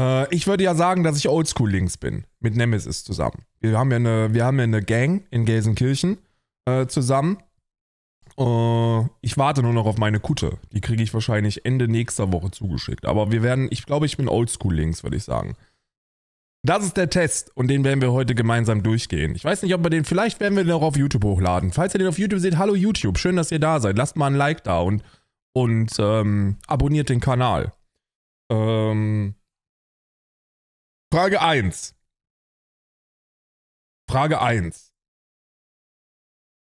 Äh, ich würde ja sagen, dass ich oldschool links bin. Mit Nemesis zusammen. Wir haben ja eine, wir haben ja eine Gang in Gelsenkirchen äh, zusammen. Äh, ich warte nur noch auf meine Kutte. Die kriege ich wahrscheinlich Ende nächster Woche zugeschickt. Aber wir werden, ich glaube, ich bin oldschool links, würde ich sagen. Das ist der Test und den werden wir heute gemeinsam durchgehen. Ich weiß nicht, ob wir den, vielleicht werden wir den auch auf YouTube hochladen. Falls ihr den auf YouTube seht, hallo YouTube, schön, dass ihr da seid. Lasst mal ein Like da und, und ähm, abonniert den Kanal. Ähm, Frage 1. Frage 1.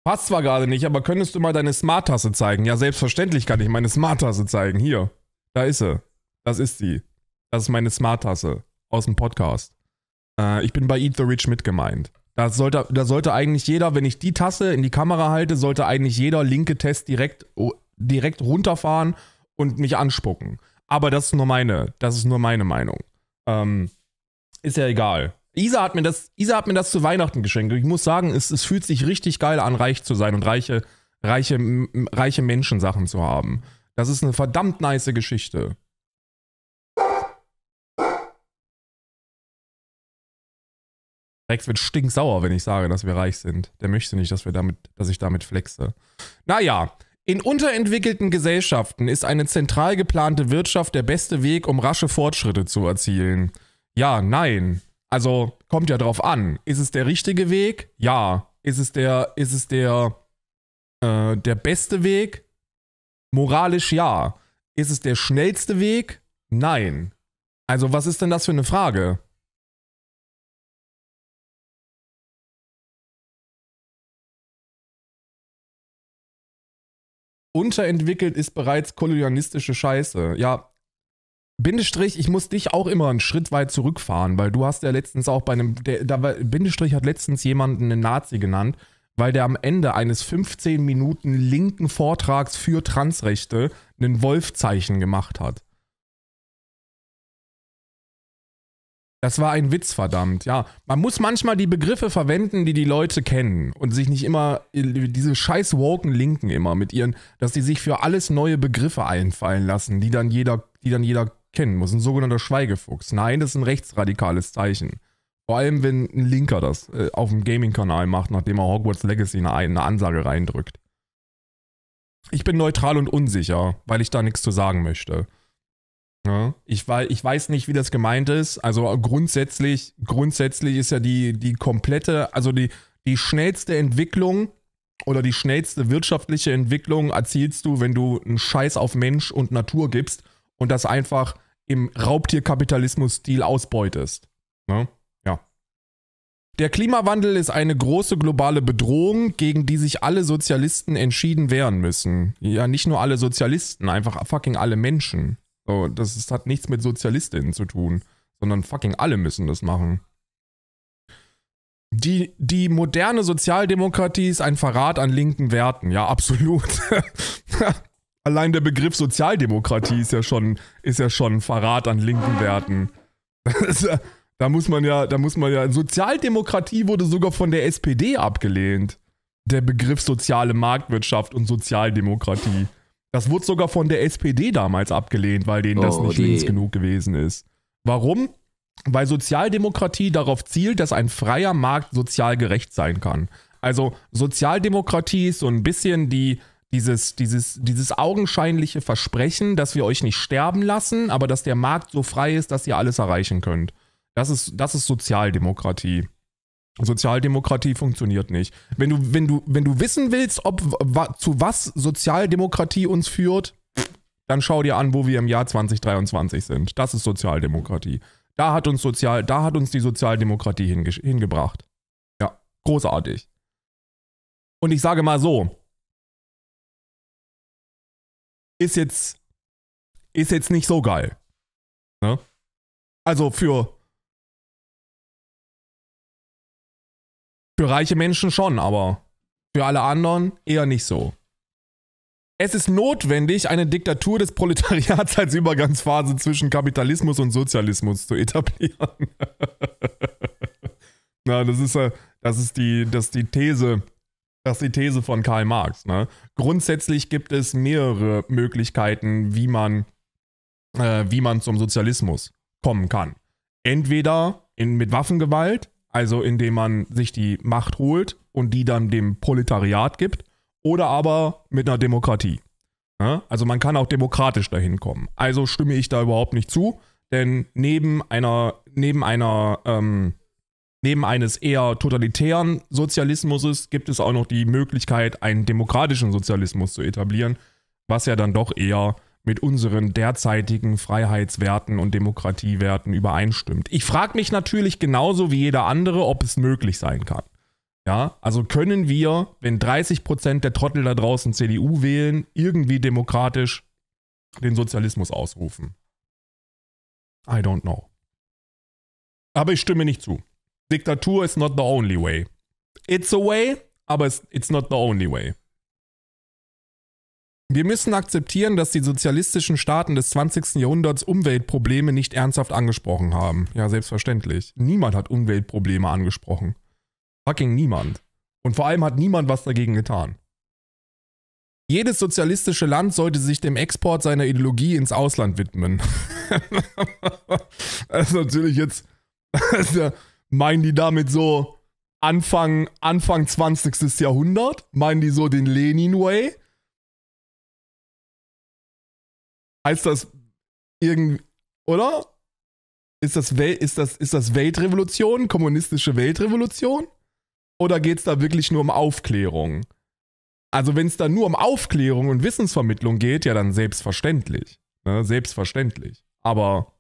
Passt zwar gerade nicht, aber könntest du mal deine Smart-Tasse zeigen? Ja, selbstverständlich kann ich meine Smart-Tasse zeigen. Hier, da ist sie. Das ist sie. Das ist meine Smart-Tasse aus dem Podcast. Äh, ich bin bei Eat the Rich mit Da sollte, da sollte eigentlich jeder, wenn ich die Tasse in die Kamera halte, sollte eigentlich jeder linke Test direkt, oh, direkt runterfahren und mich anspucken. Aber das ist nur meine, das ist nur meine Meinung. Ähm, ist ja egal. Isa hat mir das, Isa hat mir das zu Weihnachten geschenkt. Ich muss sagen, es, es fühlt sich richtig geil an, reich zu sein und reiche, reiche, reiche Menschen zu haben. Das ist eine verdammt nice Geschichte. Rex wird stinksauer, wenn ich sage, dass wir reich sind. Der möchte nicht, dass, wir damit, dass ich damit flexe. Naja, in unterentwickelten Gesellschaften ist eine zentral geplante Wirtschaft der beste Weg, um rasche Fortschritte zu erzielen. Ja, nein. Also kommt ja drauf an. Ist es der richtige Weg? Ja. Ist es der, ist es der, äh, der beste Weg? Moralisch ja. Ist es der schnellste Weg? Nein. Also was ist denn das für eine Frage? Unterentwickelt ist bereits kolonialistische Scheiße. Ja, Bindestrich, ich muss dich auch immer einen Schritt weit zurückfahren, weil du hast ja letztens auch bei einem, der, da war, Bindestrich hat letztens jemanden einen Nazi genannt, weil der am Ende eines 15 Minuten linken Vortrags für Transrechte ein Wolfzeichen gemacht hat. Das war ein Witz, verdammt. Ja, man muss manchmal die Begriffe verwenden, die die Leute kennen und sich nicht immer äh, diese scheiß woken Linken immer mit ihren, dass sie sich für alles neue Begriffe einfallen lassen, die dann jeder, die dann jeder kennen muss. Ein sogenannter Schweigefuchs. Nein, das ist ein rechtsradikales Zeichen. Vor allem, wenn ein Linker das äh, auf dem Gaming-Kanal macht, nachdem er Hogwarts Legacy eine, eine Ansage reindrückt. Ich bin neutral und unsicher, weil ich da nichts zu sagen möchte. Ja, ich, ich, weiß nicht, wie das gemeint ist. Also grundsätzlich, grundsätzlich ist ja die, die komplette, also die, die schnellste Entwicklung oder die schnellste wirtschaftliche Entwicklung erzielst du, wenn du einen Scheiß auf Mensch und Natur gibst und das einfach im Raubtierkapitalismus-Stil ausbeutest. Ne? Ja. Der Klimawandel ist eine große globale Bedrohung, gegen die sich alle Sozialisten entschieden wehren müssen. Ja, nicht nur alle Sozialisten, einfach fucking alle Menschen. So, das, das hat nichts mit Sozialistinnen zu tun, sondern fucking alle müssen das machen. Die, die moderne Sozialdemokratie ist ein Verrat an linken Werten. Ja, absolut. Allein der Begriff Sozialdemokratie ist ja schon, ist ja schon Verrat an linken Werten. da muss man ja, da muss man ja. Sozialdemokratie wurde sogar von der SPD abgelehnt. Der Begriff soziale Marktwirtschaft und Sozialdemokratie. Das wurde sogar von der SPD damals abgelehnt, weil denen oh, das nicht die. links genug gewesen ist. Warum? Weil Sozialdemokratie darauf zielt, dass ein freier Markt sozial gerecht sein kann. Also Sozialdemokratie ist so ein bisschen die dieses, dieses, dieses augenscheinliche Versprechen, dass wir euch nicht sterben lassen, aber dass der Markt so frei ist, dass ihr alles erreichen könnt. Das ist, das ist Sozialdemokratie. Sozialdemokratie funktioniert nicht. Wenn du, wenn du, wenn du wissen willst, ob zu was Sozialdemokratie uns führt, dann schau dir an, wo wir im Jahr 2023 sind. Das ist Sozialdemokratie. Da hat uns, Sozial, da hat uns die Sozialdemokratie hinge hingebracht. Ja, großartig. Und ich sage mal so, ist jetzt, ist jetzt nicht so geil. Ne? Also für, für reiche Menschen schon, aber für alle anderen eher nicht so. Es ist notwendig, eine Diktatur des Proletariats als Übergangsphase zwischen Kapitalismus und Sozialismus zu etablieren. Na, das ist, das ist die, das ist die These das ist die These von Karl Marx. Ne? Grundsätzlich gibt es mehrere Möglichkeiten, wie man, äh, wie man zum Sozialismus kommen kann. Entweder in, mit Waffengewalt, also indem man sich die Macht holt und die dann dem Proletariat gibt, oder aber mit einer Demokratie. Ne? Also man kann auch demokratisch dahin kommen. Also stimme ich da überhaupt nicht zu, denn neben einer, neben einer ähm, Neben eines eher totalitären Sozialismus gibt es auch noch die Möglichkeit, einen demokratischen Sozialismus zu etablieren, was ja dann doch eher mit unseren derzeitigen Freiheitswerten und Demokratiewerten übereinstimmt. Ich frage mich natürlich genauso wie jeder andere, ob es möglich sein kann. Ja, also können wir, wenn 30% Prozent der Trottel da draußen CDU wählen, irgendwie demokratisch den Sozialismus ausrufen? I don't know. Aber ich stimme nicht zu. Diktatur is not the only way. It's a way, aber it's not the only way. Wir müssen akzeptieren, dass die sozialistischen Staaten des 20. Jahrhunderts Umweltprobleme nicht ernsthaft angesprochen haben. Ja, selbstverständlich. Niemand hat Umweltprobleme angesprochen. Fucking niemand. Und vor allem hat niemand was dagegen getan. Jedes sozialistische Land sollte sich dem Export seiner Ideologie ins Ausland widmen. das ist natürlich jetzt. Das ist ja Meinen die damit so Anfang, Anfang 20. Jahrhundert? Meinen die so den Lenin-Way? Heißt das irgendwie, oder? Ist das, ist, das, ist das Weltrevolution, kommunistische Weltrevolution? Oder geht es da wirklich nur um Aufklärung? Also wenn es da nur um Aufklärung und Wissensvermittlung geht, ja dann selbstverständlich. Ne? Selbstverständlich. Aber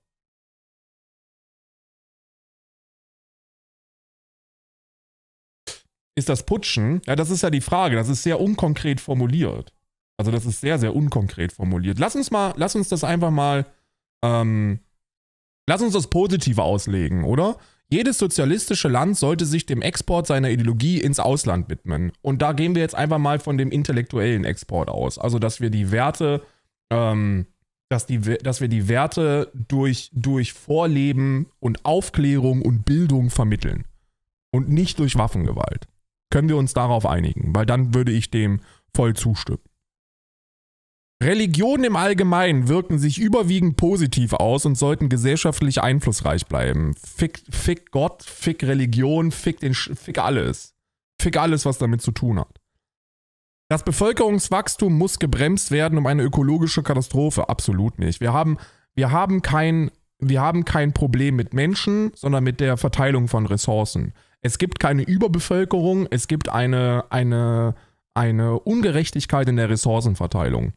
Ist das Putschen? Ja, das ist ja die Frage. Das ist sehr unkonkret formuliert. Also das ist sehr, sehr unkonkret formuliert. Lass uns mal, lass uns das einfach mal, ähm, lass uns das Positive auslegen, oder? Jedes sozialistische Land sollte sich dem Export seiner Ideologie ins Ausland widmen. Und da gehen wir jetzt einfach mal von dem intellektuellen Export aus. Also, dass wir die Werte, ähm, dass, die, dass wir die Werte durch, durch Vorleben und Aufklärung und Bildung vermitteln. Und nicht durch Waffengewalt. Können wir uns darauf einigen? Weil dann würde ich dem voll zustimmen. Religionen im Allgemeinen wirken sich überwiegend positiv aus und sollten gesellschaftlich einflussreich bleiben. Fick, fick Gott, fick Religion, fick, den, fick alles. Fick alles, was damit zu tun hat. Das Bevölkerungswachstum muss gebremst werden um eine ökologische Katastrophe. Absolut nicht. Wir haben, wir haben, kein, wir haben kein Problem mit Menschen, sondern mit der Verteilung von Ressourcen. Es gibt keine Überbevölkerung, es gibt eine, eine, eine Ungerechtigkeit in der Ressourcenverteilung.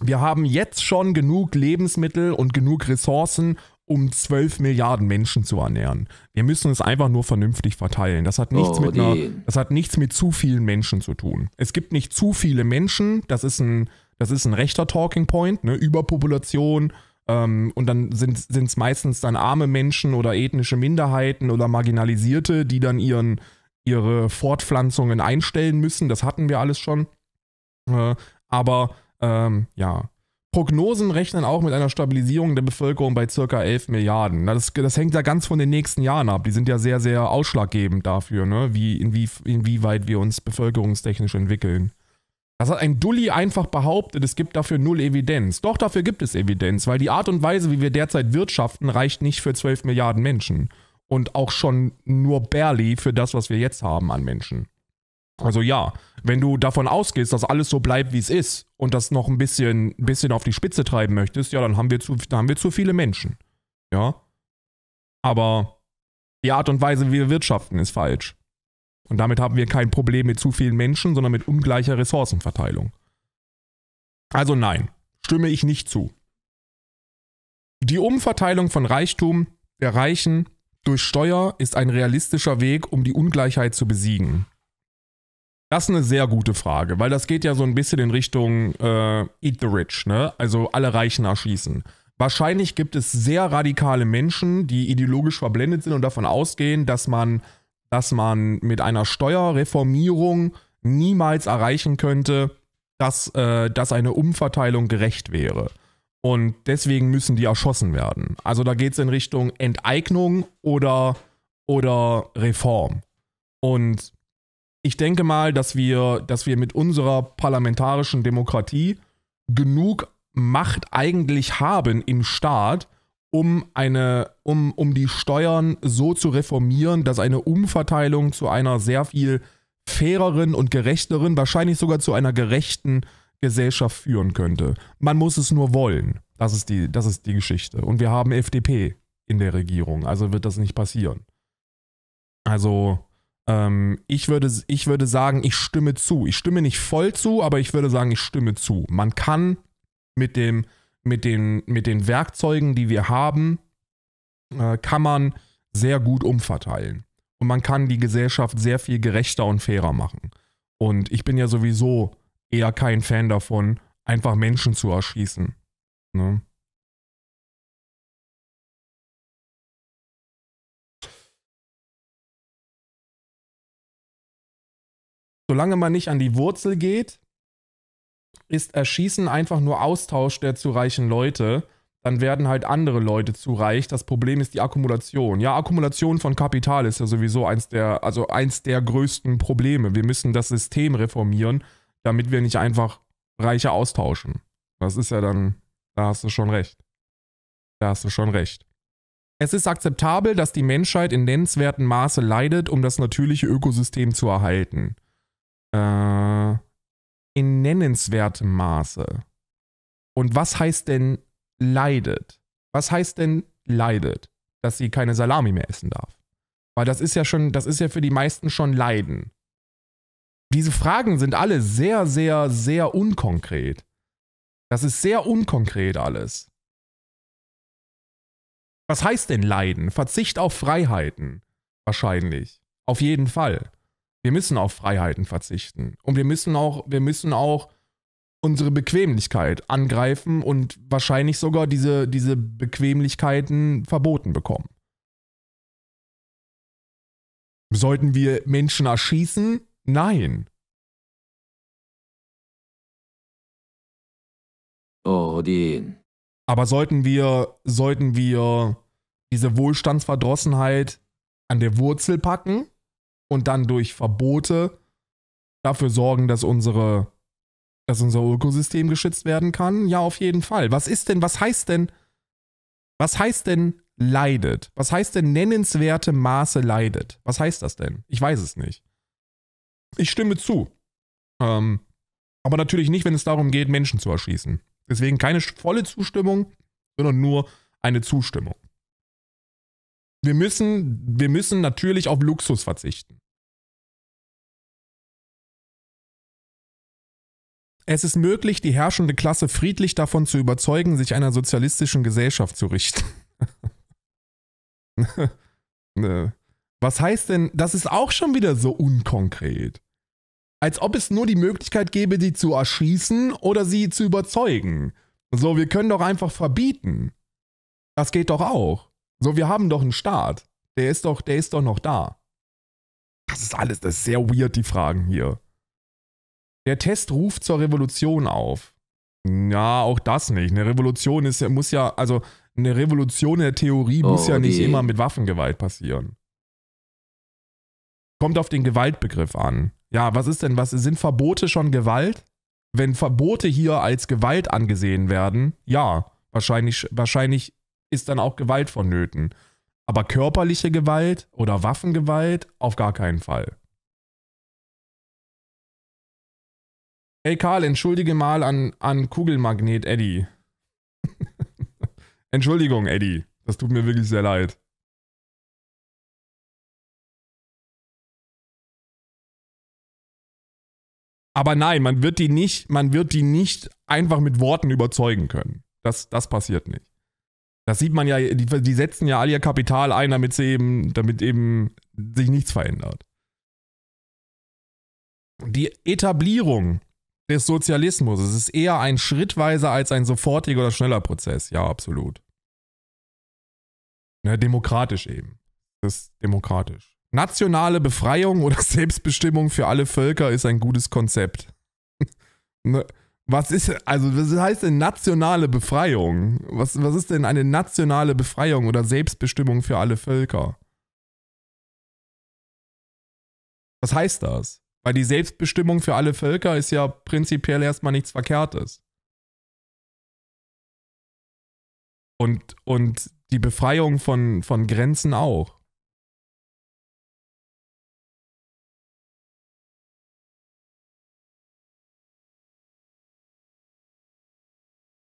Wir haben jetzt schon genug Lebensmittel und genug Ressourcen, um 12 Milliarden Menschen zu ernähren. Wir müssen es einfach nur vernünftig verteilen. Das hat nichts, oh, mit, einer, das hat nichts mit zu vielen Menschen zu tun. Es gibt nicht zu viele Menschen, das ist ein, das ist ein rechter Talking Point, ne? Überpopulation, ähm, und dann sind es meistens dann arme Menschen oder ethnische Minderheiten oder Marginalisierte, die dann ihren, ihre Fortpflanzungen einstellen müssen. Das hatten wir alles schon. Äh, aber ähm, ja, Prognosen rechnen auch mit einer Stabilisierung der Bevölkerung bei circa 11 Milliarden. Das, das hängt ja ganz von den nächsten Jahren ab. Die sind ja sehr, sehr ausschlaggebend dafür, ne? Wie, inwie, inwieweit wir uns bevölkerungstechnisch entwickeln. Das hat ein Dulli einfach behauptet, es gibt dafür null Evidenz. Doch, dafür gibt es Evidenz, weil die Art und Weise, wie wir derzeit wirtschaften, reicht nicht für 12 Milliarden Menschen. Und auch schon nur barely für das, was wir jetzt haben an Menschen. Also ja, wenn du davon ausgehst, dass alles so bleibt, wie es ist und das noch ein bisschen, bisschen auf die Spitze treiben möchtest, ja, dann haben, wir zu, dann haben wir zu viele Menschen. Ja. Aber die Art und Weise, wie wir wirtschaften, ist falsch. Und damit haben wir kein Problem mit zu vielen Menschen, sondern mit ungleicher Ressourcenverteilung. Also nein, stimme ich nicht zu. Die Umverteilung von Reichtum der Reichen durch Steuer ist ein realistischer Weg, um die Ungleichheit zu besiegen. Das ist eine sehr gute Frage, weil das geht ja so ein bisschen in Richtung äh, Eat the Rich, ne? Also alle Reichen erschießen. Wahrscheinlich gibt es sehr radikale Menschen, die ideologisch verblendet sind und davon ausgehen, dass man dass man mit einer Steuerreformierung niemals erreichen könnte, dass, äh, dass eine Umverteilung gerecht wäre. Und deswegen müssen die erschossen werden. Also da geht es in Richtung Enteignung oder, oder Reform. Und ich denke mal, dass wir, dass wir mit unserer parlamentarischen Demokratie genug Macht eigentlich haben im Staat, um eine, um, um die Steuern so zu reformieren, dass eine Umverteilung zu einer sehr viel faireren und gerechteren, wahrscheinlich sogar zu einer gerechten Gesellschaft führen könnte. Man muss es nur wollen. Das ist die, das ist die Geschichte. Und wir haben FDP in der Regierung, also wird das nicht passieren. Also, ähm, ich, würde, ich würde sagen, ich stimme zu. Ich stimme nicht voll zu, aber ich würde sagen, ich stimme zu. Man kann mit dem mit den, mit den Werkzeugen, die wir haben, äh, kann man sehr gut umverteilen. Und man kann die Gesellschaft sehr viel gerechter und fairer machen. Und ich bin ja sowieso eher kein Fan davon, einfach Menschen zu erschießen. Ne? Solange man nicht an die Wurzel geht, ist Erschießen einfach nur Austausch der zu reichen Leute. Dann werden halt andere Leute zu reich. Das Problem ist die Akkumulation. Ja, Akkumulation von Kapital ist ja sowieso eins der, also eins der größten Probleme. Wir müssen das System reformieren, damit wir nicht einfach Reiche austauschen. Das ist ja dann, da hast du schon recht. Da hast du schon recht. Es ist akzeptabel, dass die Menschheit in nennenswerten Maße leidet, um das natürliche Ökosystem zu erhalten. Äh, in nennenswertem Maße. Und was heißt denn leidet? Was heißt denn leidet? Dass sie keine Salami mehr essen darf. Weil das ist ja schon, das ist ja für die meisten schon Leiden. Diese Fragen sind alle sehr, sehr, sehr unkonkret. Das ist sehr unkonkret alles. Was heißt denn Leiden? Verzicht auf Freiheiten. Wahrscheinlich. Auf jeden Fall. Wir müssen auf Freiheiten verzichten. Und wir müssen auch, wir müssen auch unsere Bequemlichkeit angreifen und wahrscheinlich sogar diese, diese Bequemlichkeiten verboten bekommen. Sollten wir Menschen erschießen? Nein. Odin. Aber sollten wir, sollten wir diese Wohlstandsverdrossenheit an der Wurzel packen? und dann durch Verbote dafür sorgen, dass unsere dass unser Ökosystem geschützt werden kann? Ja, auf jeden Fall. Was ist denn, was heißt denn, was heißt denn leidet? Was heißt denn nennenswerte Maße leidet? Was heißt das denn? Ich weiß es nicht. Ich stimme zu. Ähm, aber natürlich nicht, wenn es darum geht, Menschen zu erschießen. Deswegen keine volle Zustimmung, sondern nur eine Zustimmung. Wir müssen, wir müssen natürlich auf Luxus verzichten. Es ist möglich, die herrschende Klasse friedlich davon zu überzeugen, sich einer sozialistischen Gesellschaft zu richten. Ne. Was heißt denn, das ist auch schon wieder so unkonkret. Als ob es nur die Möglichkeit gäbe, die zu erschießen oder sie zu überzeugen. So, wir können doch einfach verbieten. Das geht doch auch. So, wir haben doch einen Staat. Der ist doch, der ist doch noch da. Das ist alles, das ist sehr weird, die Fragen hier. Der Test ruft zur Revolution auf. Ja, auch das nicht. Eine Revolution ist, muss ja, also eine Revolution in der Theorie oh, muss ja okay. nicht immer mit Waffengewalt passieren. Kommt auf den Gewaltbegriff an. Ja, was ist denn, was sind Verbote schon Gewalt? Wenn Verbote hier als Gewalt angesehen werden, ja, wahrscheinlich, wahrscheinlich ist dann auch Gewalt vonnöten. Aber körperliche Gewalt oder Waffengewalt auf gar keinen Fall. Hey Karl, entschuldige mal an, an Kugelmagnet Eddie. Entschuldigung, Eddie. Das tut mir wirklich sehr leid. Aber nein, man wird die nicht, man wird die nicht einfach mit Worten überzeugen können. Das, das passiert nicht. Das sieht man ja, die, die setzen ja all ihr Kapital ein, damit sie eben, damit eben sich nichts verändert. Die Etablierung des Sozialismus. Es ist eher ein schrittweiser als ein sofortiger oder schneller Prozess. Ja, absolut. Ne, demokratisch eben. Das ist demokratisch. Nationale Befreiung oder Selbstbestimmung für alle Völker ist ein gutes Konzept. Ne, was ist, also, was heißt denn nationale Befreiung? Was, was ist denn eine nationale Befreiung oder Selbstbestimmung für alle Völker? Was heißt das? Weil die Selbstbestimmung für alle Völker ist ja prinzipiell erstmal nichts Verkehrtes. Und, und die Befreiung von, von Grenzen auch.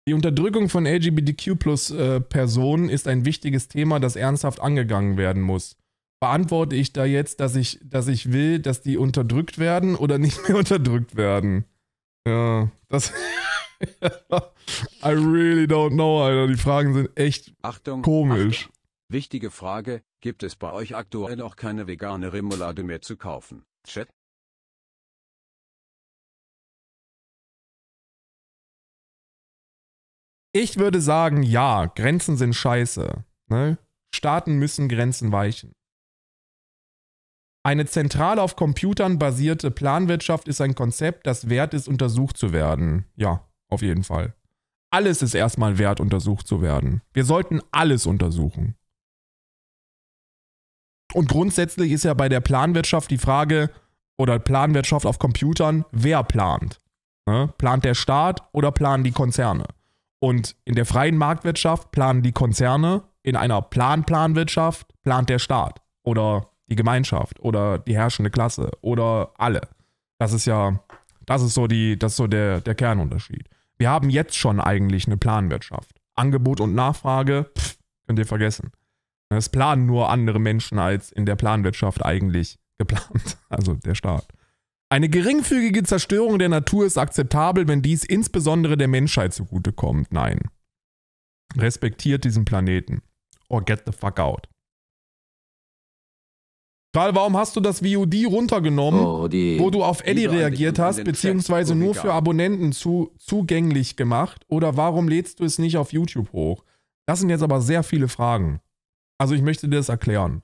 Die Unterdrückung von LGBTQ-Plus-Personen äh, ist ein wichtiges Thema, das ernsthaft angegangen werden muss beantworte ich da jetzt, dass ich, dass ich will, dass die unterdrückt werden oder nicht mehr unterdrückt werden? Ja, das. I really don't know, Alter. Die Fragen sind echt Achtung, komisch. Achtung. Wichtige Frage: Gibt es bei euch aktuell auch keine vegane Remoulade mehr zu kaufen? Chat? Ich würde sagen, ja, Grenzen sind scheiße. Ne? Staaten müssen Grenzen weichen. Eine zentral auf Computern basierte Planwirtschaft ist ein Konzept, das wert ist, untersucht zu werden. Ja, auf jeden Fall. Alles ist erstmal wert, untersucht zu werden. Wir sollten alles untersuchen. Und grundsätzlich ist ja bei der Planwirtschaft die Frage, oder Planwirtschaft auf Computern, wer plant? Ne? Plant der Staat oder planen die Konzerne? Und in der freien Marktwirtschaft planen die Konzerne, in einer Planplanwirtschaft plant der Staat oder die Gemeinschaft oder die herrschende Klasse oder alle. Das ist ja, das ist so die, das so der, der Kernunterschied. Wir haben jetzt schon eigentlich eine Planwirtschaft. Angebot und Nachfrage, pff, könnt ihr vergessen. Es planen nur andere Menschen als in der Planwirtschaft eigentlich geplant, also der Staat. Eine geringfügige Zerstörung der Natur ist akzeptabel, wenn dies insbesondere der Menschheit zugutekommt. Nein. Respektiert diesen Planeten. Or oh, get the fuck out. Karl, warum hast du das VOD runtergenommen, oh, wo du auf Ellie reagiert hast, beziehungsweise nur für Abonnenten zu, zugänglich gemacht? Oder warum lädst du es nicht auf YouTube hoch? Das sind jetzt aber sehr viele Fragen. Also ich möchte dir das erklären.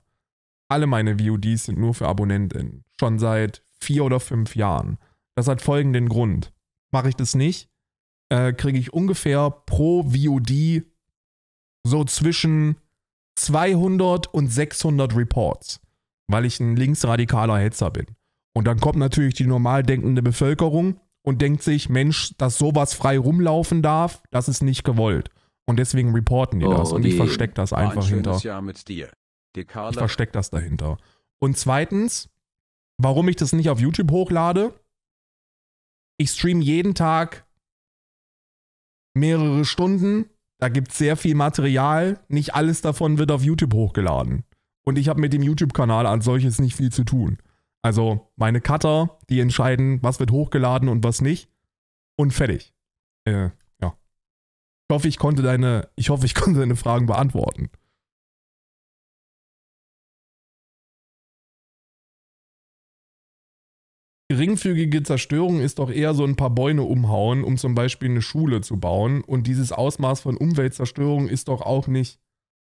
Alle meine VODs sind nur für Abonnenten. Schon seit vier oder fünf Jahren. Das hat folgenden Grund. Mache ich das nicht, äh, kriege ich ungefähr pro VOD so zwischen 200 und 600 Reports weil ich ein linksradikaler Hetzer bin. Und dann kommt natürlich die normal denkende Bevölkerung und denkt sich, Mensch, dass sowas frei rumlaufen darf, das ist nicht gewollt. Und deswegen reporten die oh, das. Und oh, die ich verstecke das einfach ein hinter. Jahr mit dir. Die ich verstecke das dahinter. Und zweitens, warum ich das nicht auf YouTube hochlade? Ich stream jeden Tag mehrere Stunden. Da gibt es sehr viel Material. Nicht alles davon wird auf YouTube hochgeladen. Und ich habe mit dem YouTube-Kanal als solches nicht viel zu tun. Also meine Cutter, die entscheiden, was wird hochgeladen und was nicht. Und fertig. Äh, ja. Ich hoffe, ich konnte deine, ich hoffe, ich konnte deine Fragen beantworten. Geringfügige Zerstörung ist doch eher so ein paar Bäume umhauen, um zum Beispiel eine Schule zu bauen. Und dieses Ausmaß von Umweltzerstörung ist doch auch nicht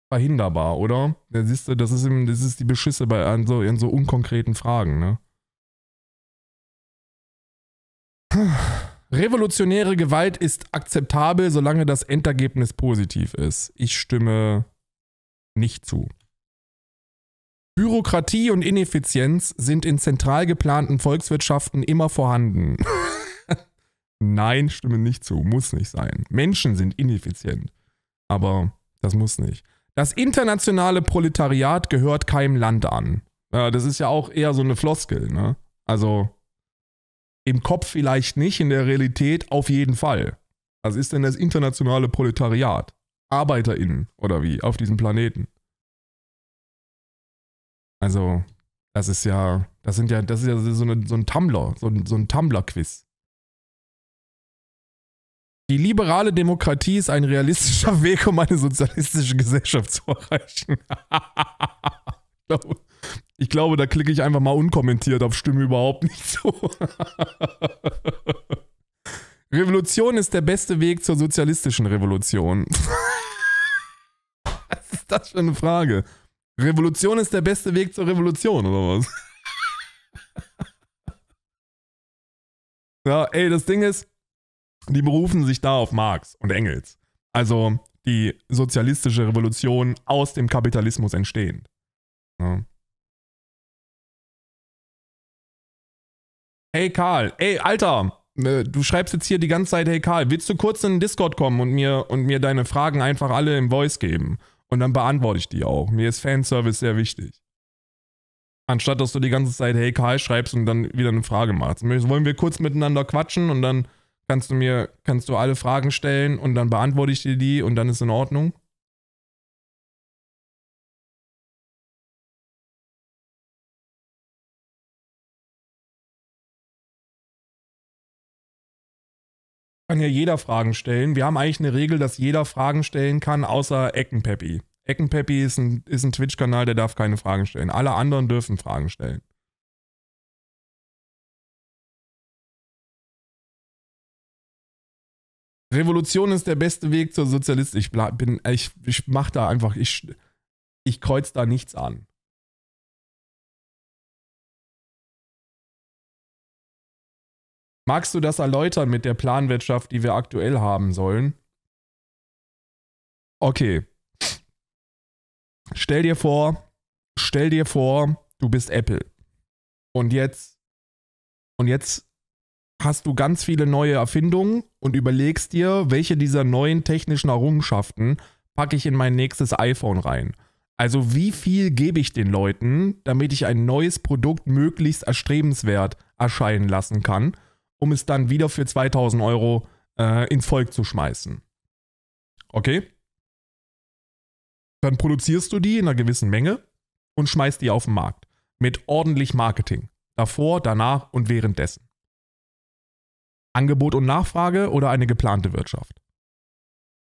verhinderbar, oder? Ja, siehst du, das ist, eben, das ist die Beschisse bei an so, in so unkonkreten Fragen, ne? Revolutionäre Gewalt ist akzeptabel, solange das Endergebnis positiv ist. Ich stimme nicht zu. Bürokratie und Ineffizienz sind in zentral geplanten Volkswirtschaften immer vorhanden. Nein, stimme nicht zu. Muss nicht sein. Menschen sind ineffizient. Aber das muss nicht. Das internationale Proletariat gehört keinem Land an. Ja, das ist ja auch eher so eine Floskel, ne? Also im Kopf vielleicht nicht, in der Realität auf jeden Fall. Was ist denn das internationale Proletariat? ArbeiterInnen oder wie auf diesem Planeten? Also, das ist ja, das sind ja, das ist ja so, eine, so ein Tumblr, so ein, so ein Tumblr-Quiz. Die liberale Demokratie ist ein realistischer Weg, um eine sozialistische Gesellschaft zu erreichen. ich, glaube, ich glaube, da klicke ich einfach mal unkommentiert auf Stimme überhaupt nicht zu. Revolution ist der beste Weg zur sozialistischen Revolution. Was ist das für eine Frage? Revolution ist der beste Weg zur Revolution, oder was? ja, ey, das Ding ist, die berufen sich da auf Marx und Engels. Also die sozialistische Revolution aus dem Kapitalismus entstehend. Ja. Hey Karl, ey Alter, äh, du schreibst jetzt hier die ganze Zeit, hey Karl, willst du kurz in den Discord kommen und mir, und mir deine Fragen einfach alle im Voice geben? Und dann beantworte ich die auch. Mir ist Fanservice sehr wichtig. Anstatt dass du die ganze Zeit, hey Karl, schreibst und dann wieder eine Frage machst. Wollen wir kurz miteinander quatschen und dann kannst du mir, kannst du alle Fragen stellen und dann beantworte ich dir die und dann ist in Ordnung? Kann ja jeder Fragen stellen. Wir haben eigentlich eine Regel, dass jeder Fragen stellen kann, außer Eckenpeppi. Eckenpeppi ist ein, ist ein Twitch-Kanal, der darf keine Fragen stellen. Alle anderen dürfen Fragen stellen. Revolution ist der beste Weg zur Sozialist. Ich bin, ich, ich mach da einfach, ich, ich kreuz da nichts an. Magst du das erläutern mit der Planwirtschaft, die wir aktuell haben sollen? Okay. Stell dir vor, stell dir vor, du bist Apple. Und jetzt und jetzt hast du ganz viele neue Erfindungen und überlegst dir, welche dieser neuen technischen Errungenschaften packe ich in mein nächstes iPhone rein. Also wie viel gebe ich den Leuten, damit ich ein neues Produkt möglichst erstrebenswert erscheinen lassen kann, um es dann wieder für 2000 Euro äh, ins Volk zu schmeißen. Okay? Dann produzierst du die in einer gewissen Menge und schmeißt die auf den Markt. Mit ordentlich Marketing. Davor, danach und währenddessen. Angebot und Nachfrage oder eine geplante Wirtschaft.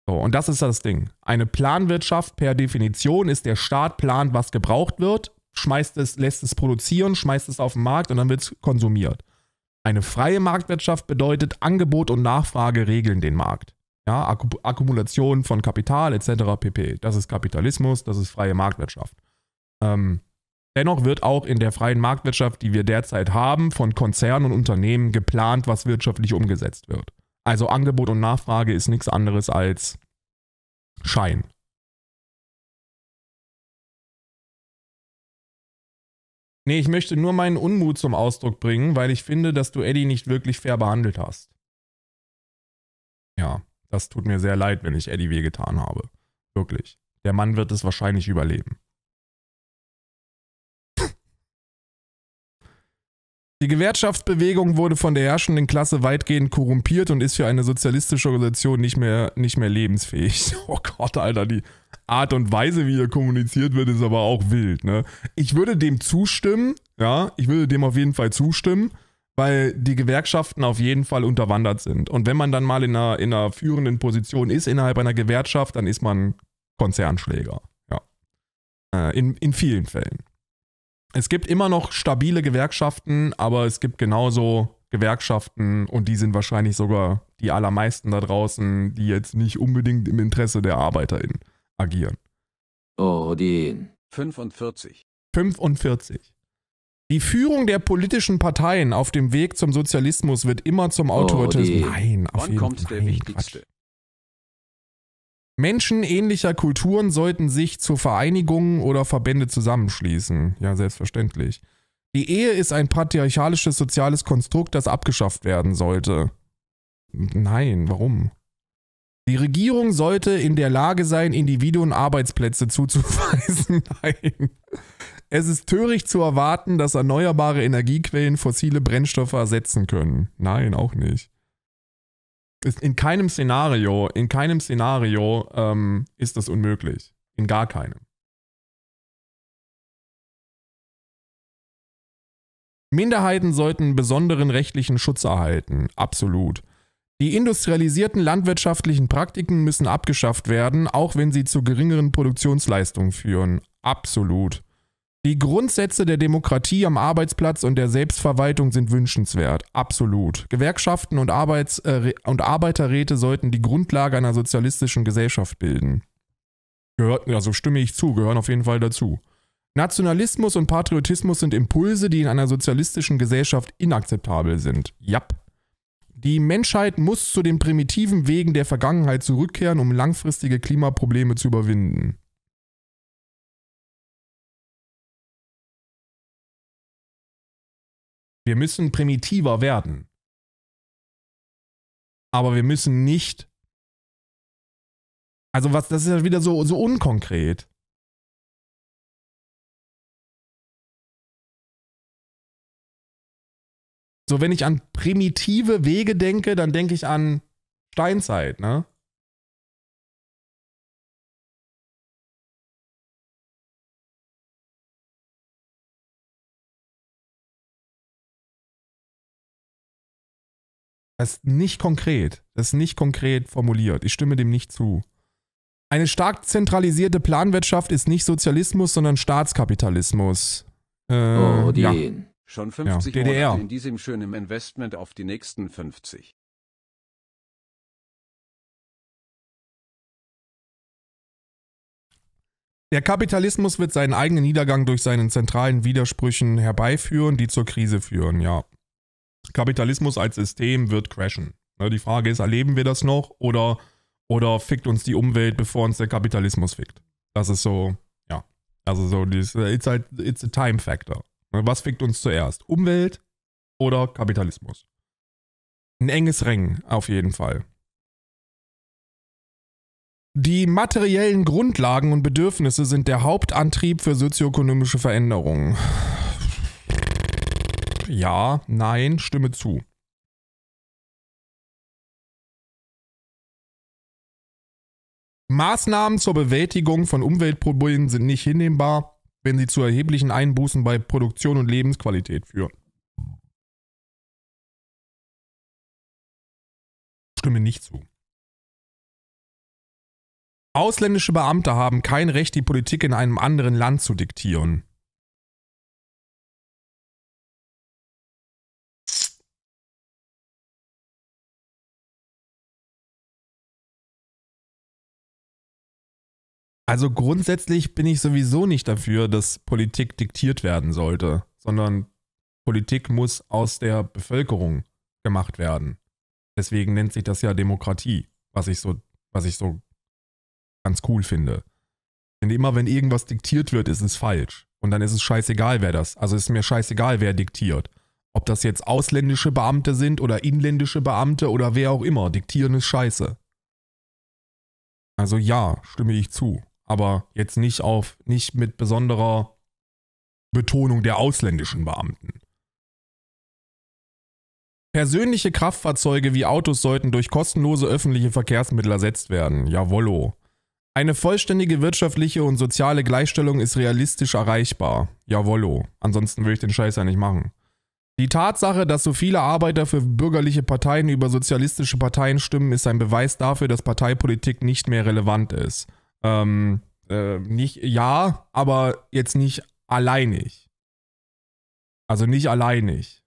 So, und das ist das Ding. Eine Planwirtschaft per Definition ist der Staat plant, was gebraucht wird, schmeißt es, lässt es produzieren, schmeißt es auf den Markt und dann wird es konsumiert. Eine freie Marktwirtschaft bedeutet, Angebot und Nachfrage regeln den Markt. Ja, Akkumulation von Kapital etc. pp. Das ist Kapitalismus, das ist freie Marktwirtschaft. Ähm, Dennoch wird auch in der freien Marktwirtschaft, die wir derzeit haben, von Konzernen und Unternehmen geplant, was wirtschaftlich umgesetzt wird. Also Angebot und Nachfrage ist nichts anderes als Schein. Nee, ich möchte nur meinen Unmut zum Ausdruck bringen, weil ich finde, dass du Eddie nicht wirklich fair behandelt hast. Ja, das tut mir sehr leid, wenn ich Eddie wehgetan habe. Wirklich. Der Mann wird es wahrscheinlich überleben. Die Gewerkschaftsbewegung wurde von der herrschenden Klasse weitgehend korrumpiert und ist für eine sozialistische Organisation nicht mehr, nicht mehr lebensfähig. Oh Gott, Alter, die Art und Weise, wie hier kommuniziert wird, ist aber auch wild. Ne? Ich würde dem zustimmen, ja, ich würde dem auf jeden Fall zustimmen, weil die Gewerkschaften auf jeden Fall unterwandert sind. Und wenn man dann mal in einer, in einer führenden Position ist, innerhalb einer Gewerkschaft, dann ist man Konzernschläger. Ja. Äh, in, in vielen Fällen es gibt immer noch stabile Gewerkschaften, aber es gibt genauso Gewerkschaften und die sind wahrscheinlich sogar die allermeisten da draußen, die jetzt nicht unbedingt im Interesse der ArbeiterInnen agieren. Oh, Odin. 45. 45. Die Führung der politischen Parteien auf dem Weg zum Sozialismus wird immer zum Autoritismus. Oh, nein, auf Wann jeden, kommt nein, der wichtigste? Quatsch. Menschen ähnlicher Kulturen sollten sich zu Vereinigungen oder Verbände zusammenschließen. Ja, selbstverständlich. Die Ehe ist ein patriarchalisches soziales Konstrukt, das abgeschafft werden sollte. Nein, warum? Die Regierung sollte in der Lage sein, Individuen Arbeitsplätze zuzuweisen. Nein. Es ist töricht zu erwarten, dass erneuerbare Energiequellen fossile Brennstoffe ersetzen können. Nein, auch nicht in keinem Szenario, in keinem Szenario ähm, ist das unmöglich. In gar keinem. Minderheiten sollten besonderen rechtlichen Schutz erhalten, absolut. Die industrialisierten landwirtschaftlichen Praktiken müssen abgeschafft werden, auch wenn sie zu geringeren Produktionsleistungen führen, absolut. Die Grundsätze der Demokratie am Arbeitsplatz und der Selbstverwaltung sind wünschenswert. Absolut. Gewerkschaften und, Arbeits äh, und Arbeiterräte sollten die Grundlage einer sozialistischen Gesellschaft bilden. Gehört, also stimme ich zu, gehören auf jeden Fall dazu. Nationalismus und Patriotismus sind Impulse, die in einer sozialistischen Gesellschaft inakzeptabel sind. Japp. Die Menschheit muss zu den primitiven Wegen der Vergangenheit zurückkehren, um langfristige Klimaprobleme zu überwinden. Wir müssen primitiver werden. Aber wir müssen nicht. Also was, das ist ja wieder so, so unkonkret. So, wenn ich an primitive Wege denke, dann denke ich an Steinzeit, ne? Das ist nicht konkret. Das ist nicht konkret formuliert. Ich stimme dem nicht zu. Eine stark zentralisierte Planwirtschaft ist nicht Sozialismus, sondern Staatskapitalismus. Äh, oh, die. Ja. Schon 50 ja, DDR. Monate in diesem schönen Investment auf die nächsten 50. Der Kapitalismus wird seinen eigenen Niedergang durch seinen zentralen Widersprüchen herbeiführen, die zur Krise führen, ja. Kapitalismus als System wird crashen. Die Frage ist, erleben wir das noch oder, oder fickt uns die Umwelt, bevor uns der Kapitalismus fickt? Das ist so, ja. Also so, it's, halt, it's a time factor. Was fickt uns zuerst? Umwelt oder Kapitalismus? Ein enges Ring, auf jeden Fall. Die materiellen Grundlagen und Bedürfnisse sind der Hauptantrieb für sozioökonomische Veränderungen ja, nein, stimme zu. Maßnahmen zur Bewältigung von Umweltproblemen sind nicht hinnehmbar, wenn sie zu erheblichen Einbußen bei Produktion und Lebensqualität führen. Stimme nicht zu. Ausländische Beamte haben kein Recht, die Politik in einem anderen Land zu diktieren. Also grundsätzlich bin ich sowieso nicht dafür, dass Politik diktiert werden sollte, sondern Politik muss aus der Bevölkerung gemacht werden. Deswegen nennt sich das ja Demokratie, was ich so, was ich so ganz cool finde. Denn immer wenn irgendwas diktiert wird, ist es falsch. Und dann ist es scheißegal, wer das. Also ist mir scheißegal, wer diktiert. Ob das jetzt ausländische Beamte sind oder inländische Beamte oder wer auch immer, diktieren ist scheiße. Also ja, stimme ich zu aber jetzt nicht auf, nicht mit besonderer Betonung der ausländischen Beamten. Persönliche Kraftfahrzeuge wie Autos sollten durch kostenlose öffentliche Verkehrsmittel ersetzt werden. Jawollo. Eine vollständige wirtschaftliche und soziale Gleichstellung ist realistisch erreichbar. Jawollo. Ansonsten will ich den Scheiß ja nicht machen. Die Tatsache, dass so viele Arbeiter für bürgerliche Parteien über sozialistische Parteien stimmen, ist ein Beweis dafür, dass Parteipolitik nicht mehr relevant ist. Ähm, äh, nicht, ja, aber jetzt nicht alleinig. Also nicht alleinig.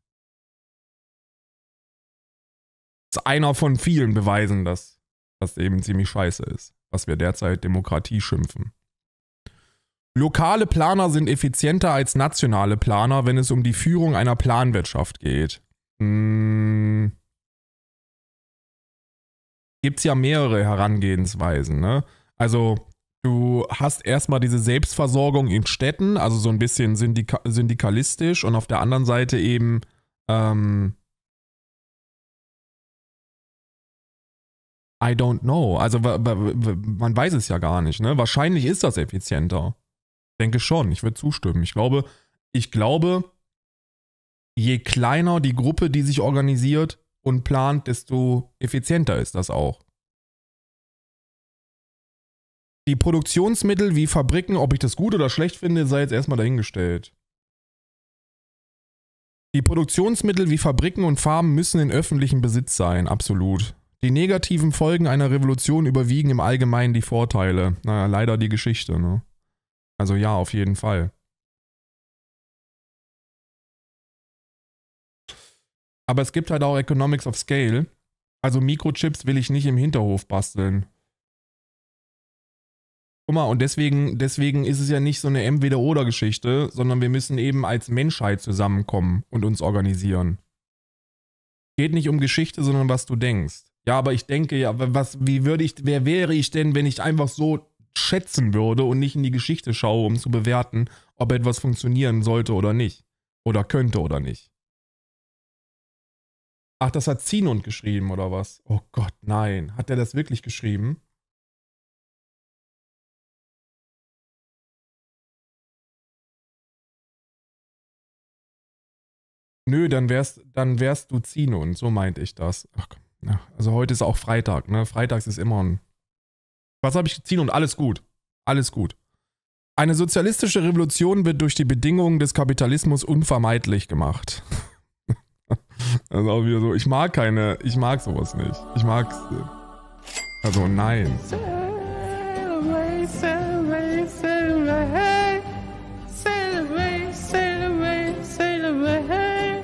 Das ist einer von vielen Beweisen, dass das eben ziemlich scheiße ist, was wir derzeit Demokratie schimpfen. Lokale Planer sind effizienter als nationale Planer, wenn es um die Führung einer Planwirtschaft geht. Hm. Gibt es ja mehrere Herangehensweisen, ne? Also du hast erstmal diese Selbstversorgung in Städten, also so ein bisschen syndika syndikalistisch und auf der anderen Seite eben ähm, I don't know. Also man weiß es ja gar nicht. Ne? Wahrscheinlich ist das effizienter. Denke schon. Ich würde zustimmen. Ich glaube, ich glaube, je kleiner die Gruppe, die sich organisiert und plant, desto effizienter ist das auch. Die Produktionsmittel wie Fabriken, ob ich das gut oder schlecht finde, sei jetzt erstmal dahingestellt. Die Produktionsmittel wie Fabriken und Farben müssen in öffentlichem Besitz sein, absolut. Die negativen Folgen einer Revolution überwiegen im Allgemeinen die Vorteile. Naja, leider die Geschichte, ne? Also ja, auf jeden Fall. Aber es gibt halt auch Economics of Scale. Also Mikrochips will ich nicht im Hinterhof basteln. Guck mal, und deswegen, deswegen ist es ja nicht so eine Entweder-Oder-Geschichte, sondern wir müssen eben als Menschheit zusammenkommen und uns organisieren. Geht nicht um Geschichte, sondern was du denkst. Ja, aber ich denke ja, was, wie würde ich, wer wäre ich denn, wenn ich einfach so schätzen würde und nicht in die Geschichte schaue, um zu bewerten, ob etwas funktionieren sollte oder nicht. Oder könnte oder nicht. Ach, das hat Zinund geschrieben, oder was? Oh Gott, nein. Hat er das wirklich geschrieben? Nö, dann wärst, dann wärst du Zinon, so meinte ich das. Ach, ja. Also heute ist auch Freitag, ne? Freitags ist immer ein. Was habe ich Zinon? Alles gut. Alles gut. Eine sozialistische Revolution wird durch die Bedingungen des Kapitalismus unvermeidlich gemacht. das ist also auch wieder so, ich mag keine, ich mag sowas nicht. Ich mag. Äh, also nein.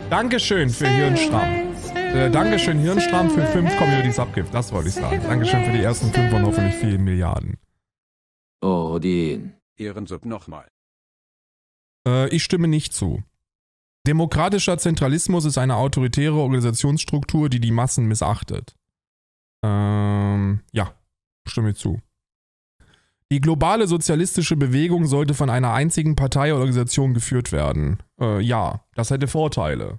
Dankeschön für Hirnstramm. Äh, Dankeschön Hirnstramm für 5 Communities Abgift. Das wollte ich sagen. Dankeschön für die ersten 5 und hoffentlich 4 Milliarden. Oh, den. Ehrensub nochmal. Äh, ich stimme nicht zu. Demokratischer Zentralismus ist eine autoritäre Organisationsstruktur, die die Massen missachtet. Ähm, ja, stimme zu. Die globale sozialistische Bewegung sollte von einer einzigen Partei oder Organisation geführt werden. Äh, ja, das hätte Vorteile.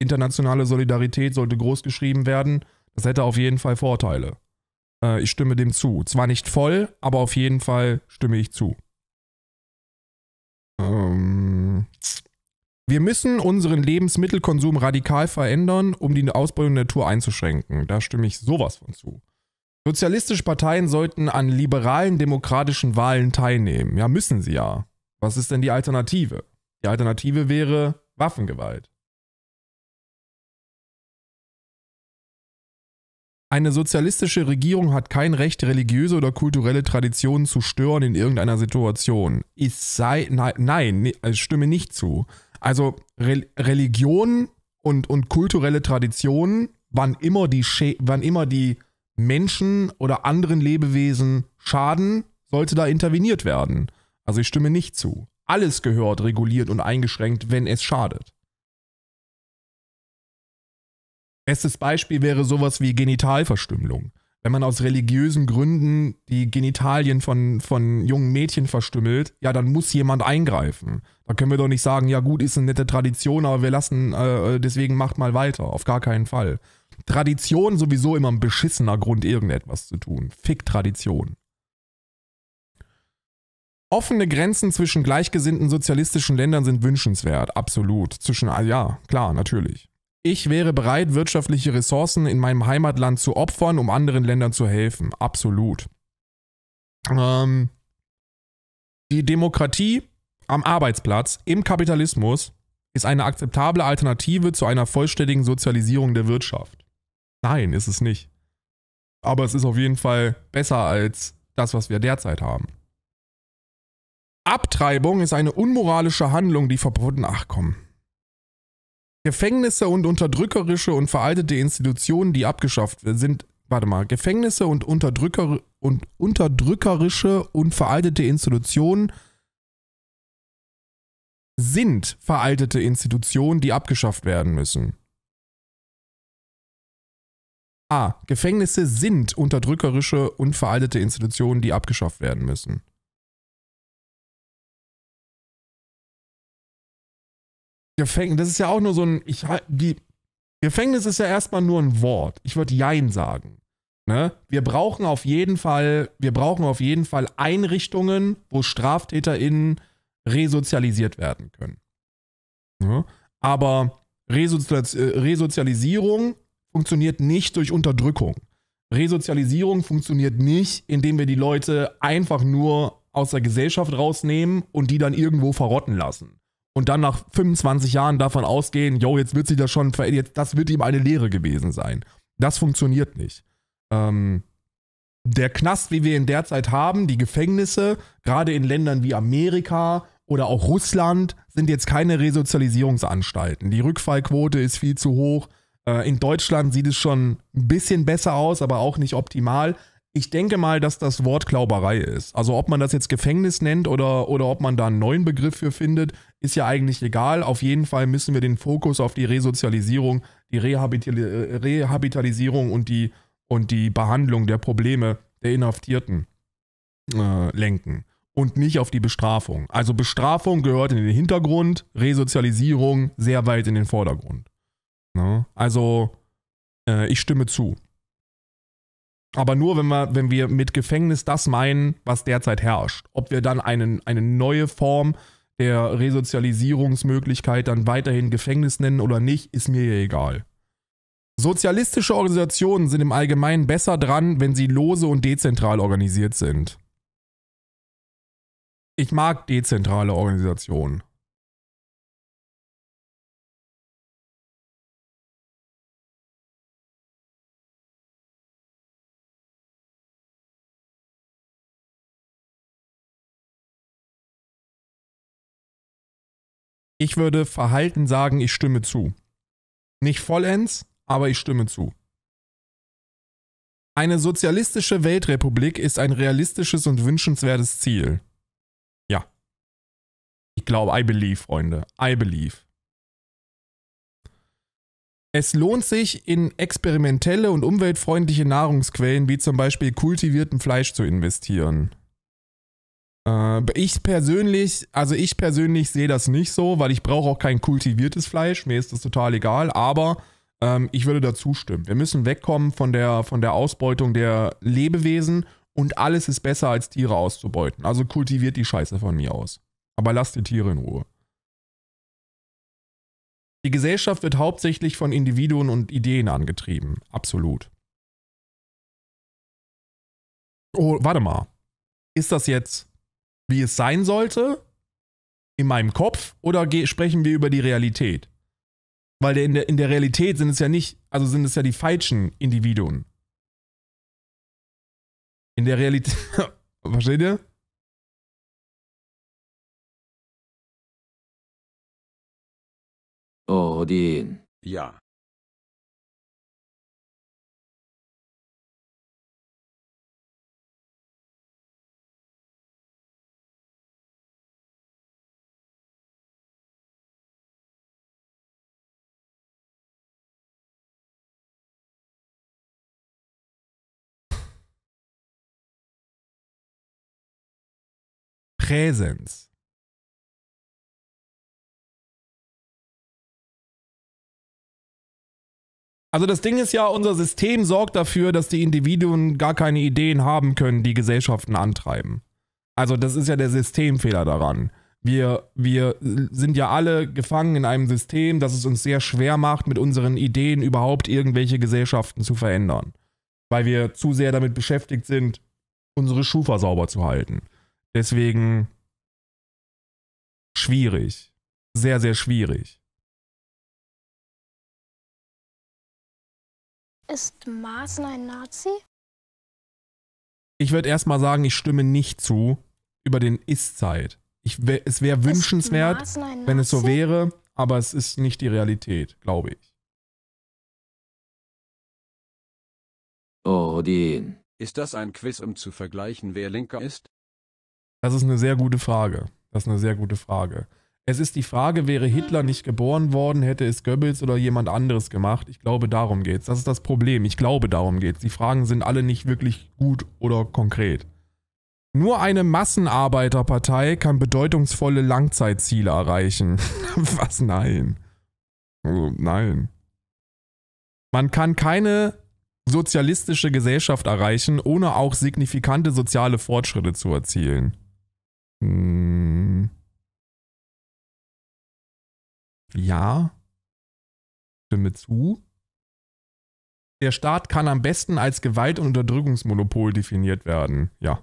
Internationale Solidarität sollte groß geschrieben werden. Das hätte auf jeden Fall Vorteile. Äh, ich stimme dem zu. Zwar nicht voll, aber auf jeden Fall stimme ich zu. Ähm. Wir müssen unseren Lebensmittelkonsum radikal verändern, um die Ausbeutung der Natur einzuschränken. Da stimme ich sowas von zu. Sozialistische Parteien sollten an liberalen demokratischen Wahlen teilnehmen. Ja, müssen sie ja. Was ist denn die Alternative? Die Alternative wäre Waffengewalt. Eine sozialistische Regierung hat kein Recht, religiöse oder kulturelle Traditionen zu stören in irgendeiner Situation. Ich sei, ne, nein, nein ich stimme nicht zu. Also Re Religion und, und kulturelle Traditionen, wann immer die, wann immer die Menschen oder anderen Lebewesen schaden, sollte da interveniert werden. Also ich stimme nicht zu. Alles gehört reguliert und eingeschränkt, wenn es schadet. Bestes Beispiel wäre sowas wie Genitalverstümmelung. Wenn man aus religiösen Gründen die Genitalien von, von jungen Mädchen verstümmelt, ja, dann muss jemand eingreifen. Da können wir doch nicht sagen, ja gut, ist eine nette Tradition, aber wir lassen, äh, deswegen macht mal weiter. Auf gar keinen Fall. Tradition sowieso immer ein beschissener Grund, irgendetwas zu tun. Fick Tradition. Offene Grenzen zwischen gleichgesinnten sozialistischen Ländern sind wünschenswert, absolut. Zwischen, ah ja, klar, natürlich. Ich wäre bereit, wirtschaftliche Ressourcen in meinem Heimatland zu opfern, um anderen Ländern zu helfen, absolut. Ähm, die Demokratie am Arbeitsplatz, im Kapitalismus, ist eine akzeptable Alternative zu einer vollständigen Sozialisierung der Wirtschaft. Nein, ist es nicht. Aber es ist auf jeden Fall besser als das, was wir derzeit haben. Abtreibung ist eine unmoralische Handlung, die verboten. Ach komm. Gefängnisse und unterdrückerische und veraltete Institutionen, die abgeschafft sind. Warte mal. Gefängnisse und, Unterdrücker und unterdrückerische und veraltete Institutionen sind veraltete Institutionen, die abgeschafft werden müssen. A. Gefängnisse sind unterdrückerische und veraltete Institutionen, die abgeschafft werden müssen. Gefängnis, das ist ja auch nur so ein, ich, die, Gefängnis ist ja erstmal nur ein Wort. Ich würde Jein sagen. Ne? Wir brauchen auf jeden Fall, wir brauchen auf jeden Fall Einrichtungen, wo StraftäterInnen resozialisiert werden können. Ne? Aber äh, Resozialisierung funktioniert nicht durch Unterdrückung. Resozialisierung funktioniert nicht, indem wir die Leute einfach nur aus der Gesellschaft rausnehmen und die dann irgendwo verrotten lassen. Und dann nach 25 Jahren davon ausgehen, yo, jetzt wird sich das schon, jetzt, das wird ihm eine Lehre gewesen sein. Das funktioniert nicht. Ähm, der Knast, wie wir ihn derzeit haben, die Gefängnisse, gerade in Ländern wie Amerika oder auch Russland, sind jetzt keine Resozialisierungsanstalten. Die Rückfallquote ist viel zu hoch. Äh, in Deutschland sieht es schon ein bisschen besser aus, aber auch nicht optimal. Ich denke mal, dass das Wort Klauberei ist. Also ob man das jetzt Gefängnis nennt oder, oder ob man da einen neuen Begriff für findet, ist ja eigentlich egal. Auf jeden Fall müssen wir den Fokus auf die Resozialisierung, die Rehabital Rehabilitalisierung und die, und die Behandlung der Probleme der Inhaftierten äh, lenken und nicht auf die Bestrafung. Also Bestrafung gehört in den Hintergrund, Resozialisierung sehr weit in den Vordergrund. Ne? Also, äh, ich stimme zu. Aber nur, wenn wir, wenn wir mit Gefängnis das meinen, was derzeit herrscht. Ob wir dann einen, eine neue Form der Resozialisierungsmöglichkeit dann weiterhin Gefängnis nennen oder nicht, ist mir ja egal. Sozialistische Organisationen sind im Allgemeinen besser dran, wenn sie lose und dezentral organisiert sind. Ich mag dezentrale Organisationen. Ich würde verhalten sagen, ich stimme zu. Nicht vollends, aber ich stimme zu. Eine sozialistische Weltrepublik ist ein realistisches und wünschenswertes Ziel. Ja. Ich glaube, I believe, Freunde. I believe. Es lohnt sich, in experimentelle und umweltfreundliche Nahrungsquellen wie zum Beispiel kultiviertem Fleisch zu investieren. Äh, ich persönlich, also ich persönlich sehe das nicht so, weil ich brauche auch kein kultiviertes Fleisch, mir ist das total egal, aber ähm, ich würde dazu stimmen. Wir müssen wegkommen von der, von der Ausbeutung der Lebewesen und alles ist besser als Tiere auszubeuten. Also kultiviert die Scheiße von mir aus. Aber lasst die Tiere in Ruhe. Die Gesellschaft wird hauptsächlich von Individuen und Ideen angetrieben. Absolut. Oh, warte mal. Ist das jetzt wie es sein sollte, in meinem Kopf, oder sprechen wir über die Realität? Weil in der, in der Realität sind es ja nicht, also sind es ja die falschen Individuen. In der Realität. Versteht ihr? Oh, Odin. Ja. Präsenz. Also das Ding ist ja, unser System sorgt dafür, dass die Individuen gar keine Ideen haben können, die Gesellschaften antreiben. Also das ist ja der Systemfehler daran. Wir, wir sind ja alle gefangen in einem System, das es uns sehr schwer macht, mit unseren Ideen überhaupt irgendwelche Gesellschaften zu verändern. Weil wir zu sehr damit beschäftigt sind, unsere Schufa sauber zu halten. Deswegen schwierig. Sehr, sehr schwierig. Ist Maaßen ein Nazi? Ich würde erstmal sagen, ich stimme nicht zu über den Ist-Zeit. es wäre wünschenswert, wenn es so wäre, aber es ist nicht die Realität, glaube ich. Oh, Dean. Ist das ein Quiz, um zu vergleichen, wer linker ist? Das ist eine sehr gute Frage. Das ist eine sehr gute Frage. Es ist die Frage, wäre Hitler nicht geboren worden, hätte es Goebbels oder jemand anderes gemacht? Ich glaube, darum geht's. Das ist das Problem. Ich glaube, darum geht's. Die Fragen sind alle nicht wirklich gut oder konkret. Nur eine Massenarbeiterpartei kann bedeutungsvolle Langzeitziele erreichen. Was nein? Also, nein. Man kann keine sozialistische Gesellschaft erreichen, ohne auch signifikante soziale Fortschritte zu erzielen. Hm. Ja. Stimme zu. Der Staat kann am besten als Gewalt- und Unterdrückungsmonopol definiert werden. Ja.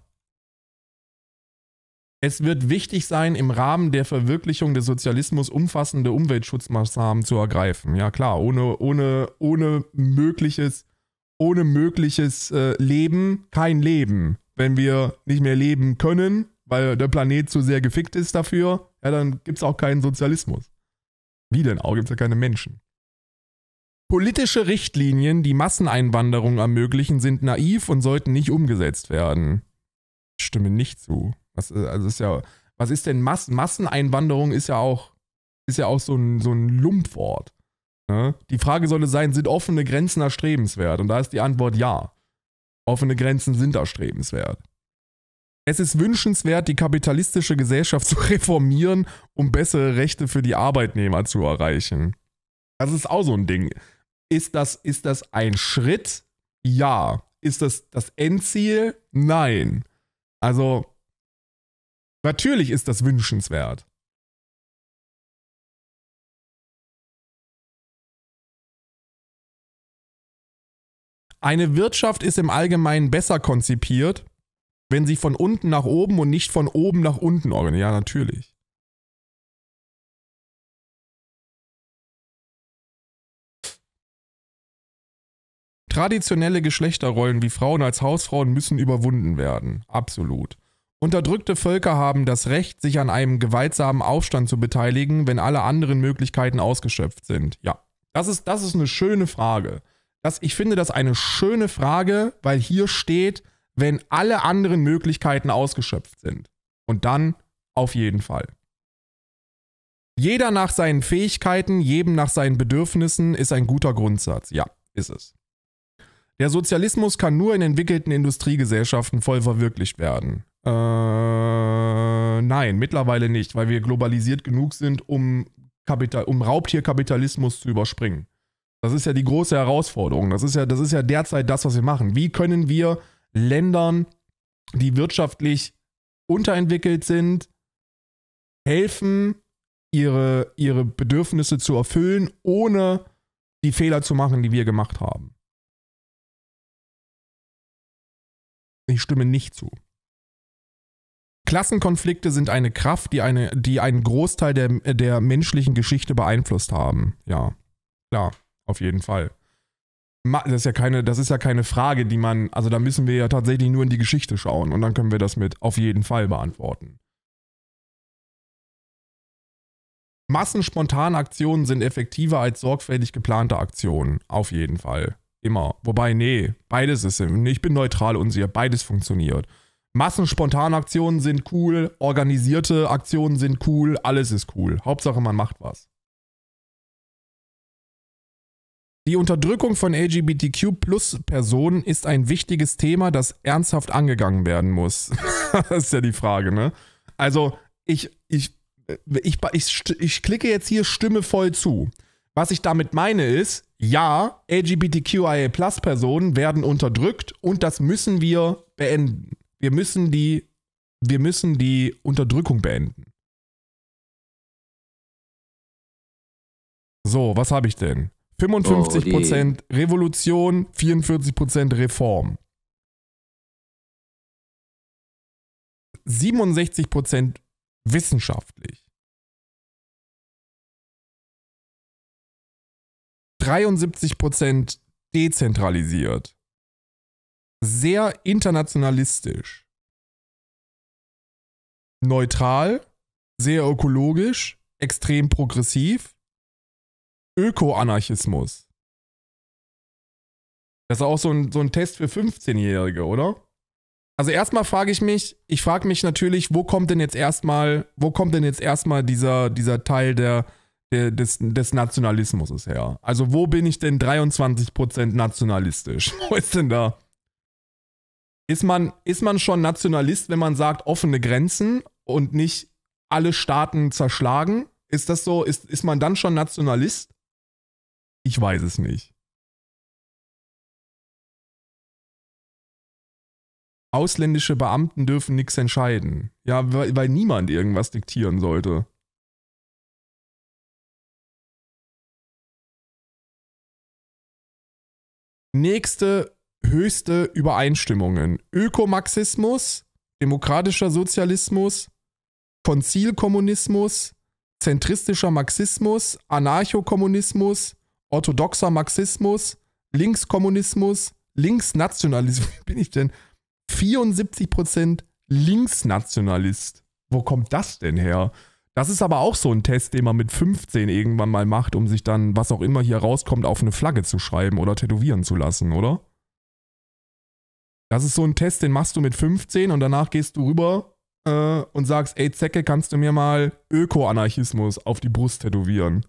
Es wird wichtig sein, im Rahmen der Verwirklichung des Sozialismus umfassende Umweltschutzmaßnahmen zu ergreifen. Ja klar, ohne, ohne, ohne mögliches, ohne mögliches äh, Leben kein Leben. Wenn wir nicht mehr leben können, weil der Planet zu sehr gefickt ist dafür, ja, dann gibt es auch keinen Sozialismus. Wie denn auch? Gibt es ja keine Menschen. Politische Richtlinien, die Masseneinwanderung ermöglichen, sind naiv und sollten nicht umgesetzt werden. Ich stimme nicht zu. Was, äh, also ist ja, was ist denn Mas Masseneinwanderung? Ist ja auch, ist ja auch so ein, so ein Lumpwort. Ne? Die Frage sollte sein, sind offene Grenzen erstrebenswert? Und da ist die Antwort ja. Offene Grenzen sind erstrebenswert. Es ist wünschenswert, die kapitalistische Gesellschaft zu reformieren, um bessere Rechte für die Arbeitnehmer zu erreichen. Das ist auch so ein Ding. Ist das, ist das ein Schritt? Ja. Ist das das Endziel? Nein. Also, natürlich ist das wünschenswert. Eine Wirtschaft ist im Allgemeinen besser konzipiert, wenn sie von unten nach oben und nicht von oben nach unten organisieren. Ja, natürlich. Traditionelle Geschlechterrollen wie Frauen als Hausfrauen müssen überwunden werden. Absolut. Unterdrückte Völker haben das Recht, sich an einem gewaltsamen Aufstand zu beteiligen, wenn alle anderen Möglichkeiten ausgeschöpft sind. Ja, das ist, das ist eine schöne Frage. Das, ich finde das eine schöne Frage, weil hier steht, wenn alle anderen Möglichkeiten ausgeschöpft sind. Und dann auf jeden Fall. Jeder nach seinen Fähigkeiten, jedem nach seinen Bedürfnissen ist ein guter Grundsatz. Ja, ist es. Der Sozialismus kann nur in entwickelten Industriegesellschaften voll verwirklicht werden. Äh, nein, mittlerweile nicht, weil wir globalisiert genug sind, um, Kapital um Raubtierkapitalismus zu überspringen. Das ist ja die große Herausforderung. Das ist ja, das ist ja derzeit das, was wir machen. Wie können wir Ländern, die wirtschaftlich unterentwickelt sind, helfen, ihre, ihre Bedürfnisse zu erfüllen, ohne die Fehler zu machen, die wir gemacht haben. Ich stimme nicht zu. Klassenkonflikte sind eine Kraft, die, eine, die einen Großteil der, der menschlichen Geschichte beeinflusst haben. Ja, klar, auf jeden Fall das ist ja keine, das ist ja keine Frage, die man, also da müssen wir ja tatsächlich nur in die Geschichte schauen und dann können wir das mit auf jeden Fall beantworten. Massenspontane Aktionen sind effektiver als sorgfältig geplante Aktionen. Auf jeden Fall. Immer. Wobei, nee, beides ist. Ich bin neutral und unsicher. Beides funktioniert. Massenspontane Aktionen sind cool, organisierte Aktionen sind cool, alles ist cool. Hauptsache, man macht was. Die Unterdrückung von LGBTQ-Plus-Personen ist ein wichtiges Thema, das ernsthaft angegangen werden muss. das ist ja die Frage, ne? Also, ich, ich, ich, ich, ich klicke jetzt hier Stimme voll zu. Was ich damit meine ist, ja, LGBTQIA-Plus-Personen werden unterdrückt und das müssen wir beenden. Wir müssen die, wir müssen die Unterdrückung beenden. So, was habe ich denn? 55% Prozent oh Revolution, 44% Reform. 67% wissenschaftlich. 73% dezentralisiert. Sehr internationalistisch. Neutral, sehr ökologisch, extrem progressiv, Öko-Anarchismus. Das ist auch so ein, so ein Test für 15-Jährige, oder? Also erstmal frage ich mich, ich frage mich natürlich, wo kommt denn jetzt erstmal, wo kommt denn jetzt erstmal dieser, dieser Teil der, der des, des Nationalismus her? Also wo bin ich denn 23% nationalistisch? Wo ist denn da? Ist man, ist man schon Nationalist, wenn man sagt offene Grenzen und nicht alle Staaten zerschlagen? Ist das so? Ist, ist man dann schon Nationalist? Ich weiß es nicht. Ausländische Beamten dürfen nichts entscheiden. Ja, weil, weil niemand irgendwas diktieren sollte. Nächste höchste Übereinstimmungen. Ökomarxismus, demokratischer Sozialismus, Konzilkommunismus, zentristischer Marxismus, Anarchokommunismus, orthodoxer Marxismus, Linkskommunismus, Linksnationalismus. Wie bin ich denn? 74% Linksnationalist. Wo kommt das denn her? Das ist aber auch so ein Test, den man mit 15 irgendwann mal macht, um sich dann, was auch immer hier rauskommt, auf eine Flagge zu schreiben oder tätowieren zu lassen, oder? Das ist so ein Test, den machst du mit 15 und danach gehst du rüber äh, und sagst, ey Zecke, kannst du mir mal Öko-Anarchismus auf die Brust tätowieren?